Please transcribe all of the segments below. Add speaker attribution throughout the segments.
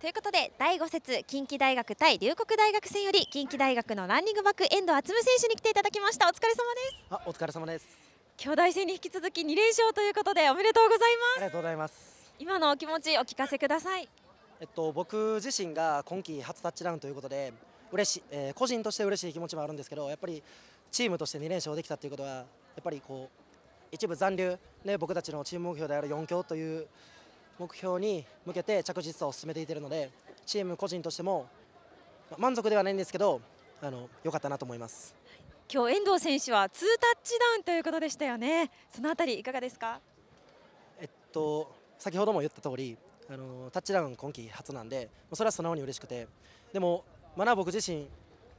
Speaker 1: ということで第5節近畿大学対龍谷大学戦より近畿大学のランニングバック遠藤敦選手に来ていただきましたお疲れ様で
Speaker 2: すあお疲れ様です
Speaker 1: 兄弟戦に引き続き2連勝ということでおめでとうございますあり
Speaker 2: がとうございます
Speaker 1: 今のお気持ちお聞かせください
Speaker 2: えっと僕自身が今季初タッチダウンということで嬉しい、えー、個人として嬉しい気持ちもあるんですけどやっぱりチームとして2連勝できたということはやっぱりこう一部残留ね僕たちのチーム目標である4強という目標に向けて着実さを進めていっているのでチーム個人としても満足ではないんですけどあの良かったなと思います
Speaker 1: 今日遠藤選手は2タッチダウンということでしたよねそのあたりいかがですか
Speaker 2: えっと先ほども言った通りあのタッチダウン今季初なんでそれは素直に嬉しくてでもまだ僕自身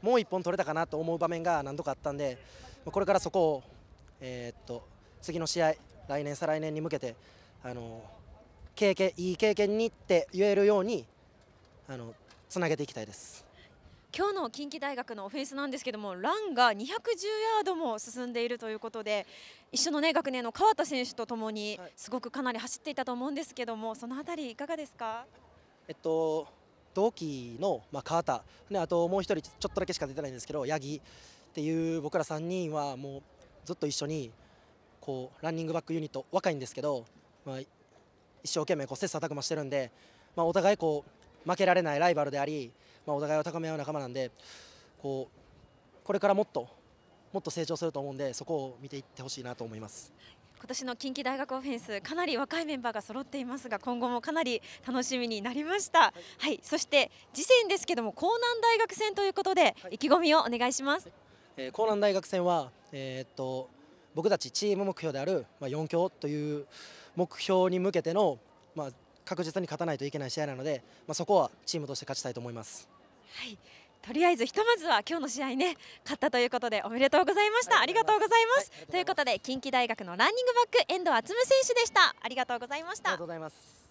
Speaker 2: もう1本取れたかなと思う場面が何度かあったんでこれからそこを、えー、っと次の試合来年再来年に向けてあの経験いい経験にって言えるようにあのつなげていきたいです。
Speaker 1: 今日の近畿大学のオフェンスなんですけどもランが210ヤードも進んでいるということで一緒の、ね、学年の川田選手とともにすごくかなり走っていたと思うんですけどもそのあたりいかがです
Speaker 2: か、えっと、同期の、まあ、川田、ね、あともう1人ちょっとだけしか出てないんですけど八木っていう僕ら3人はもうずっと一緒にこうランニングバックユニット若いんですけど、まあ、一生懸命こう切磋琢磨してるんで、まあ、お互いこう負けられないライバルであり、まあ、お互いを高め合う仲間なんでこうこれからもっともっと成長すると思うんでそこを見ていってほしいなと思います。
Speaker 1: 今年の近畿大学オフェンスかなり若いメンバーが揃っていますが今後もかなり楽しみになりました、はい、はい、そして次戦ですけども江南大学戦ということで、意気込みをお願いします、
Speaker 2: えー、江南大学戦は、えー、っと僕たちチーム目標である、まあ、4強という目標に向けての、まあ、確実に勝たないといけない試合なので、まあ、そこはチームとして勝ちたいと思います。は
Speaker 1: いとりあえずひとまずは今日の試合ね勝ったということでおめでとうございました、ありがとうございます、ということで近畿大学のランニングバック遠藤敦選手でしたありがとうございましたありがとうございます